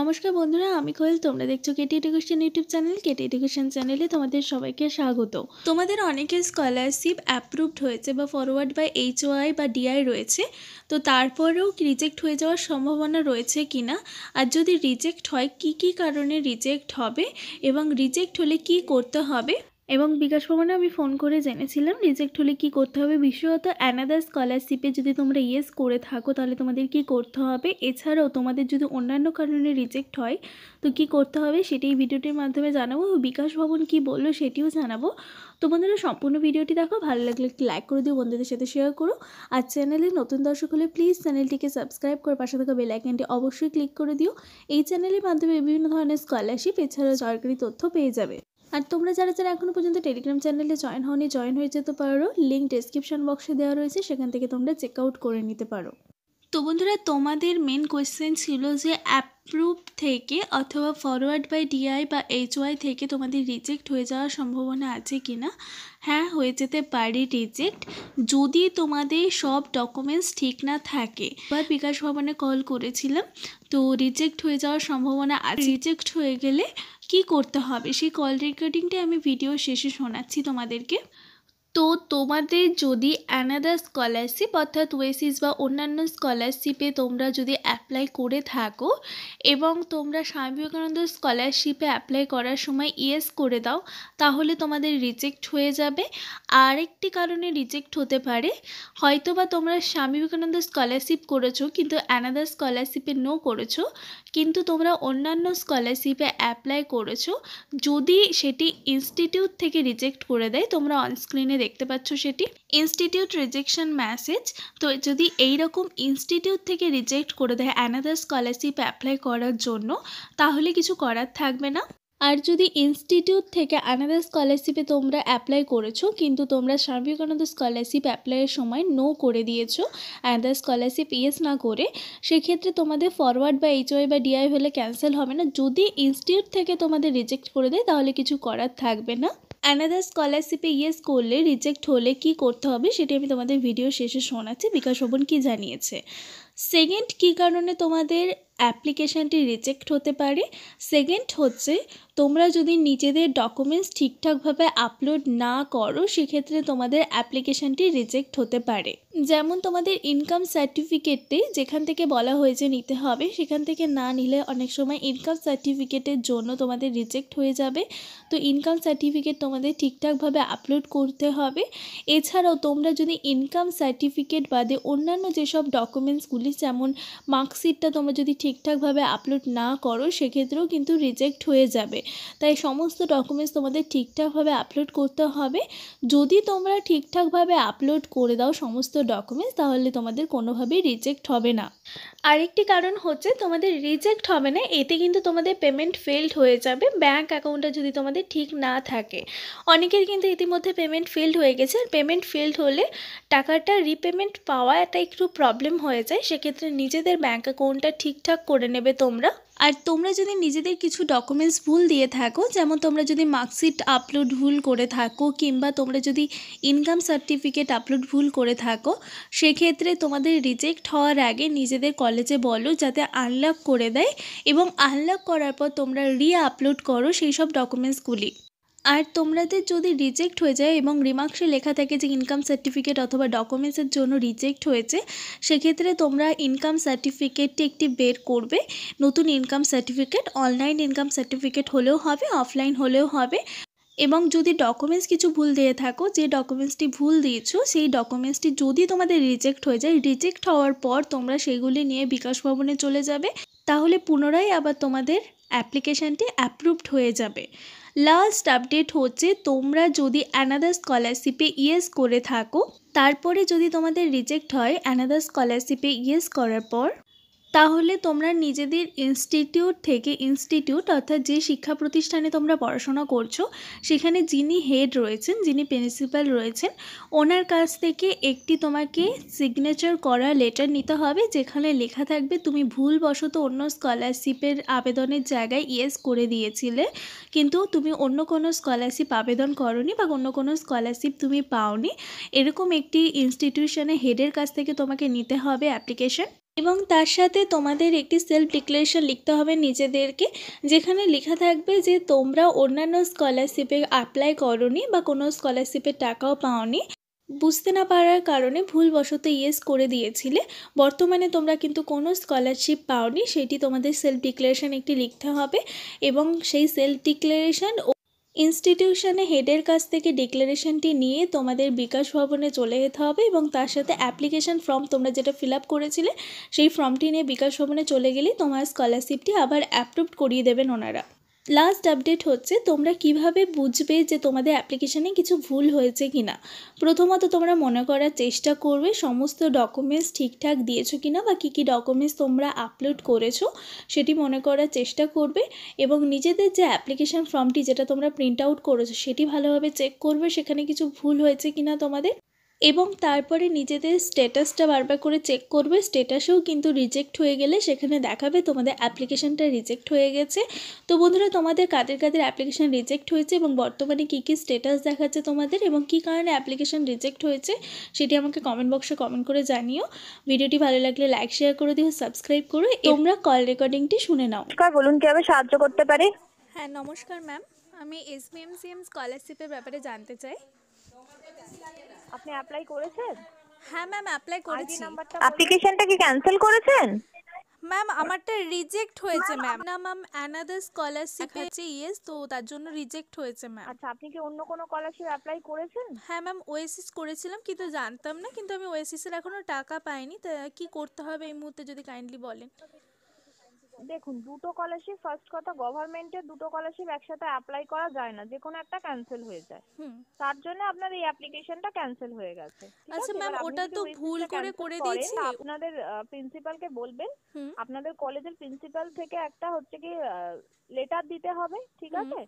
নমস্কার বন্ধুরা আমি কোয়েল তোমরা দেখছো KT education YouTube channel KT education চ্যানেলে তোমাদের সবাইকে স্বাগত তোমাদের অনেকের স্কলারশিপ অ্যাপ্রুভড হয়েছে বা ফরওয়ার্ড বা এইচ ওয়াই বা ডিআই রয়েছে তো তারপরেও রিজেক্ট হয়ে যাওয়ার সম্ভাবনা রয়েছে কি না আর যদি রিজেক্ট হয় কি কি কারণে রিজেক্ট হবে এবং রিজেক্ট হলে কি করতে হবে এবং বিকাশ ভবনে আমি ফোন করে জেনেছিলাম রিজেক্ট হলে কি করতে হবে বিশেষত অ্যানাদার স্কলারশিপে যদি তোমরা ইয়েস করে থাকো তাহলে তোমাদের কি করতে হবে এছাড়াও তোমাদের যদি অন্যান্য কারণে রিজেক্ট হয় তো কি করতে হবে সেটাই এই ভিডিওটির মাধ্যমে জানাবো বিকাশ ভবন কি বললো সেটিও জানাবো তো বন্ধুরা সম্পূর্ণ ভিডিওটি দেখো ভালো লাগলে একটি লাইক করে দিও বন্ধুদের সাথে শেয়ার করো আর চ্যানেলে নতুন দর্শক হলে প্লিজ চ্যানেলটিকে সাবস্ক্রাইব করে পাশে থাকা বেলাইকনটি অবশ্যই ক্লিক করে দিও এই চ্যানেলের মাধ্যমে বিভিন্ন ধরনের স্কলারশিপ এছাড়াও সরকারি তথ্য পেয়ে যাবে আর তোমরা যারা যারা এখনও পর্যন্ত টেলিগ্রাম চ্যানেলে জয়েন হওনি জয়েন হয়ে যেতে পারো লিঙ্ক ডেসক্রিপশন বক্সে দেওয়া রয়েছে সেখান থেকে তোমরা চেক আউট করে নিতে পারো তো বন্ধুরা তোমাদের মেন কোয়েশ্চেন ছিল যে অ্যাপ্রুভ থেকে অথবা ফরওয়ার্ড বাই ডিআই বা এইচ ওয়াই থেকে তোমাদের রিজেক্ট হয়ে যাওয়ার সম্ভাবনা আছে কি না হ্যাঁ হয়ে যেতে পারে রিজেক্ট যদি তোমাদের সব ডকুমেন্টস ঠিক না থাকে বা বিকাশ ভবনে কল করেছিলাম তো রিজেক্ট হয়ে যাওয়ার সম্ভাবনা আছে রিজেক্ট হয়ে গেলে কি করতে হবে সেই কল রেকর্ডিংটা আমি ভিডিও শেষে শোনাচ্ছি তোমাদেরকে তো তোমাদের যদি অ্যানাদার স্কলারশিপ অর্থাৎ ওয়েসিস বা অন্যান্য স্কলারশিপে তোমরা যদি অ্যাপ্লাই করে থাকো এবং তোমরা স্বামী বিবেকানন্দ স্কলারশিপে অ্যাপ্লাই করার সময় ইয়েস করে দাও তাহলে তোমাদের রিজেক্ট হয়ে যাবে আরেকটি কারণে রিজেক্ট হতে পারে হয়তো বা তোমরা স্বামী বিবেকানন্দ স্কলারশিপ করেছো কিন্তু অ্যানাদার স্কলারশিপে নো করেছো কিন্তু তোমরা অন্যান্য স্কলারশিপে অ্যাপ্লাই করেছো যদি সেটি ইনস্টিটিউট থেকে রিজেক্ট করে দেয় তোমরা অনস্ক্রিনে দেখতে পাচ্ছ সেটি ইনস্টিটিউট রিজেকশন ম্যাসেজ তো যদি এই রকম ইনস্টিটিউট থেকে রিজেক্ট করে দেয় অ্যানাদার স্কলারশিপ অ্যাপ্লাই করার জন্য তাহলে কিছু করার থাকবে না আর যদি ইনস্টিটিউট থেকে আনাদার স্কলারশিপে তোমরা অ্যাপ্লাই করেছো কিন্তু তোমরা স্বামী বিবেকানন্দ স্কলারশিপ অ্যাপ্লাইয়ের সময় নো করে দিয়েছো আনাদার স্কলারশিপ ইয়েস না করে সেক্ষেত্রে তোমাদের ফরওয়ার্ড বা এইচওয়াই বা ডিআই হলে ক্যান্সেল হবে না যদি ইনস্টিটিউট থেকে তোমাদের রিজেক্ট করে দেয় তাহলে কিছু করার থাকবে না অ্যানাদার স্কলারশিপে ইয়েস করলে রিজেক্ট হলে কি করতে হবে সেটি আমি তোমাদের ভিডিও শেষে শোনাচ্ছি বিকাশ ভবন কী জানিয়েছে সেকেন্ড কী কারণে তোমাদের অ্যাপ্লিকেশানটি রিজেক্ট হতে পারে সেকেন্ড হচ্ছে তোমরা যদি নিজেদের ডকুমেন্টস ঠিকঠাকভাবে আপলোড না করো সেক্ষেত্রে তোমাদের অ্যাপ্লিকেশানটি রিজেক্ট হতে পারে যেমন তোমাদের ইনকাম সার্টিফিকেটে যেখান থেকে বলা হয়েছে নিতে হবে সেখান থেকে না নিলে অনেক সময় ইনকাম সার্টিফিকেটের জন্য তোমাদের রিজেক্ট হয়ে যাবে তো ইনকাম সার্টিফিকেট তোমাদের ঠিকঠাকভাবে আপলোড করতে হবে এছাড়াও তোমরা যদি ইনকাম সার্টিফিকেট বাদে অন্যান্য যেসব ডকুমেন্টসগুলি লিস্ট যেমন মার্কশিটটা তোমরা যদি ঠিকঠাকভাবে আপলোড না করো সেক্ষেত্রেও কিন্তু রিজেক্ট হয়ে যাবে তাই সমস্ত ডকুমেন্টস তোমাদের ঠিকঠাকভাবে আপলোড করতে হবে যদি তোমরা ঠিকঠাকভাবে আপলোড করে দাও সমস্ত ডকুমেন্টস তাহলে তোমাদের কোনোভাবেই রিজেক্ট হবে না আরেকটি কারণ হচ্ছে তোমাদের রিজেক্ট হবে না এতে কিন্তু তোমাদের পেমেন্ট ফেলড হয়ে যাবে ব্যাঙ্ক অ্যাকাউন্টটা যদি তোমাদের ঠিক না থাকে অনেকের কিন্তু ইতিমধ্যে পেমেন্ট ফেলড হয়ে গেছে আর পেমেন্ট ফেলড হলে টাকাটা রিপেমেন্ট পাওয়া একটা একটু প্রবলেম হয়ে যায় সে সেক্ষেত্রে নিজেদের ব্যাঙ্ক অ্যাকাউন্টটা ঠিকঠাক করে নেবে তোমরা আর তোমরা যদি নিজেদের কিছু ডকুমেন্টস ভুল দিয়ে থাকো যেমন তোমরা যদি মার্কশিট আপলোড ভুল করে থাকো কিংবা তোমরা যদি ইনকাম সার্টিফিকেট আপলোড ভুল করে থাকো সেক্ষেত্রে তোমাদের রিজেক্ট হওয়ার আগে নিজেদের কলেজে বলো যাতে আনলক করে দেয় এবং আনলক করার পর তোমরা রি আপলোড করো সেই সব ডকুমেন্টসগুলি আর তোমাদের যদি রিজেক্ট হয়ে যায় এবং রিমার্কসে লেখা থাকে যে ইনকাম সার্টিফিকেট অথবা ডকুমেন্টসের জন্য রিজেক্ট হয়েছে সেক্ষেত্রে তোমরা ইনকাম সার্টিফিকেটটি একটি বের করবে নতুন income certificate online income certificate হলেও হবে অফলাইন হলেও হবে এবং যদি ডকুমেন্টস কিছু ভুল দিয়ে থাকো যে ডকুমেন্টসটি ভুল দিয়েছো সেই ডকুমেন্টসটি যদি তোমাদের রিজেক্ট হয়ে যায় রিজেক্ট হওয়ার পর তোমরা সেগুলি নিয়ে বিকাশ ভবনে চলে যাবে তাহলে পুনরায় আবার তোমাদের অ্যাপ্লিকেশানটি অ্যাপ্রুভড হয়ে যাবে লাস্ট আপডেট হচ্ছে তোমরা যদি অ্যানাদার স্কলারশিপে ইয়েস করে থাকো তারপরে যদি তোমাদের রিজেক্ট হয় অ্যানাদার স্কলারশিপে ইয়েস করার পর তাহলে তোমরা নিজেদের ইনস্টিটিউট থেকে ইনস্টিটিউট অর্থাৎ যে শিক্ষা প্রতিষ্ঠানে তোমরা পড়াশোনা করছো সেখানে যিনি হেড রয়েছেন যিনি প্রিন্সিপাল রয়েছেন ওনার কাছ থেকে একটি তোমাকে সিগনেচার করা লেটার নিতে হবে যেখানে লেখা থাকবে তুমি ভুলবশত অন্য স্কলারশিপের আবেদনের জায়গায় ইয়েস করে দিয়েছিলে কিন্তু তুমি অন্য কোনো স্কলারশিপ আবেদন করনি বা অন্য কোনো স্কলারশিপ তুমি পাওনি এরকম একটি ইনস্টিটিউশনে হেডের কাছ থেকে তোমাকে নিতে হবে অ্যাপ্লিকেশন এবং তার সাথে তোমাদের একটি সেলফ ডিক্লারেশন লিখতে হবে নিজেদেরকে যেখানে লেখা থাকবে যে তোমরা অন্যান্য স্কলারশিপে অ্যাপ্লাই করনি বা কোনো স্কলারশিপের টাকাও পাওনি বুঝতে না পারার কারণে ভুলবশত ইয়েস করে দিয়েছিলে বর্তমানে তোমরা কিন্তু কোনো স্কলারশিপ পাওনি সেটি তোমাদের সেলফ ডিক্লারেশন একটি লিখতে হবে এবং সেই সেলফ ডিক্লারেশন ইনস্টিটিউশনে হেডের কাছ থেকে ডিক্লারেশনটি নিয়ে তোমাদের বিকাশ ভবনে চলে যেতে হবে এবং তার সাথে অ্যাপ্লিকেশান ফর্ম তোমরা যেটা ফিল আপ করেছিলে সেই ফর্মটি নিয়ে বিকাশ ভবনে চলে গেলেই তোমার স্কলারশিপটি আবার অ্যাপ্রুভড করিয়ে দেবেন ওনারা লাস্ট আপডেট হচ্ছে তোমরা কিভাবে বুঝবে যে তোমাদের অ্যাপ্লিকেশানে কিছু ভুল হয়েছে কি না প্রথমত তোমরা মনে করার চেষ্টা করবে সমস্ত ডকুমেন্টস ঠিকঠাক দিয়েছো কি না বা কী কী ডকুমেন্টস তোমরা আপলোড করেছো সেটি মনে করার চেষ্টা করবে এবং নিজেদের যে অ্যাপ্লিকেশান ফর্মটি যেটা তোমরা প্রিন্ট আউট করেছো সেটি ভালোভাবে চেক করবে সেখানে কিছু ভুল হয়েছে কি না তোমাদের এবং তারপরে নিজেদের স্ট্যাটাসটা বারবার করে চেক করবে স্ট্যাটাসেও কিন্তু রিজেক্ট হয়ে গেলে সেখানে দেখাবে তোমাদের অ্যাপ্লিকেশানটা রিজেক্ট হয়ে গেছে তো বন্ধুরা তোমাদের কাদের কাদের অ্যাপ্লিকেশান রিজেক্ট হয়েছে এবং বর্তমানে কী কী স্ট্যাটাস দেখাচ্ছে তোমাদের এবং কি কারণে অ্যাপ্লিকেশান রিজেক্ট হয়েছে সেটি আমাকে কমেন্ট বক্সে কমেন্ট করে জানিও ভিডিওটি ভালো লাগলে লাইক শেয়ার করে দিও সাবস্ক্রাইব করো তোমরা কল রেকর্ডিংটি শুনে নাও বলুন আমি সাহায্য করতে পারি হ্যাঁ নমস্কার ম্যাম আমি এসবিএমসিএম স্কলারশিপের ব্যাপারে জানতে চাই আপনি অ্যাপ্লাই করেছেন হ্যাঁ ম্যাম অ্যাপ্লাই করেছি অ্যাপ্লিকেশনটা কি ক্যান্সেল করেছেন ম্যাম আমারটা রিজেক্ট হয়েছে ম্যাম না ম্যাম অ্যানাদার স্কলারশিপ হচ্ছে ইয়েস তো তার জন্য রিজেক্ট হয়েছে ম্যাম আচ্ছা আপনি কি অন্য কোনো স্কলারশিপ অ্যাপ্লাই করেছেন হ্যাঁ ম্যাম ওএসএস করেছিলাম কিন্তু জানতাম না কিন্তু আমি ওএসএস এর এখনো টাকা পাইনি তা কি করতে হবে এই মুহূর্তে যদি কাইন্ডলি বলেন দেখুন দুটো স্কলারশিপ ফার্স্ট কথা গভর্নমেন্টের দুটো স্কলারশিপ একসাথে অ্যাপ্লাই করা যায় না যে কোনো একটা ক্যান্সেল হয়ে যায় তার জন্য আপনার এই অ্যাপ্লিকেশনটা ক্যান্সেল হয়ে গেছে আচ্ছা ম্যাম ওটা তো ভুল করে করে দিয়েছি আপনাদের প্রিন্সিপালকে বলবেন আপনাদের কলেজের প্রিন্সিপাল থেকে একটা হচ্ছে কি লেটার দিতে হবে ঠিক আছে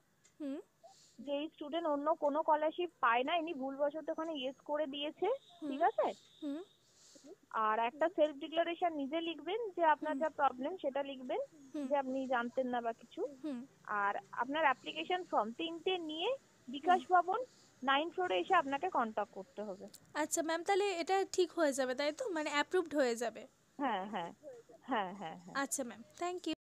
যে এই স্টুডেন্ট অন্য কোনো স্কলারশিপ পায় না ইনি ভুলবশত ওখানে ইয়েস করে দিয়েছে ঠিক আছে আর একটা সেলফ ডিক্লারেশন নিজে লিখবেন যে আপনার যা প্রবলেম সেটা লিখবেন যে আপনি জানতেন না বা কিছু আর আপনার অ্যাপ্লিকেশন ফর্ম তিনটে নিয়ে বিকাশ ভবন নাইন ফ্লোরে এসে আপনাকে কন্ট্যাক্ট করতে হবে আচ্ছা ম্যাম তাহলে এটা ঠিক হয়ে যাবে তাই তো মানে অ্যাপ্রুভড হয়ে যাবে হ্যাঁ হ্যাঁ হ্যাঁ হ্যাঁ, হ্যাঁ। আচ্ছা ম্যাম থ্যাংক ইউ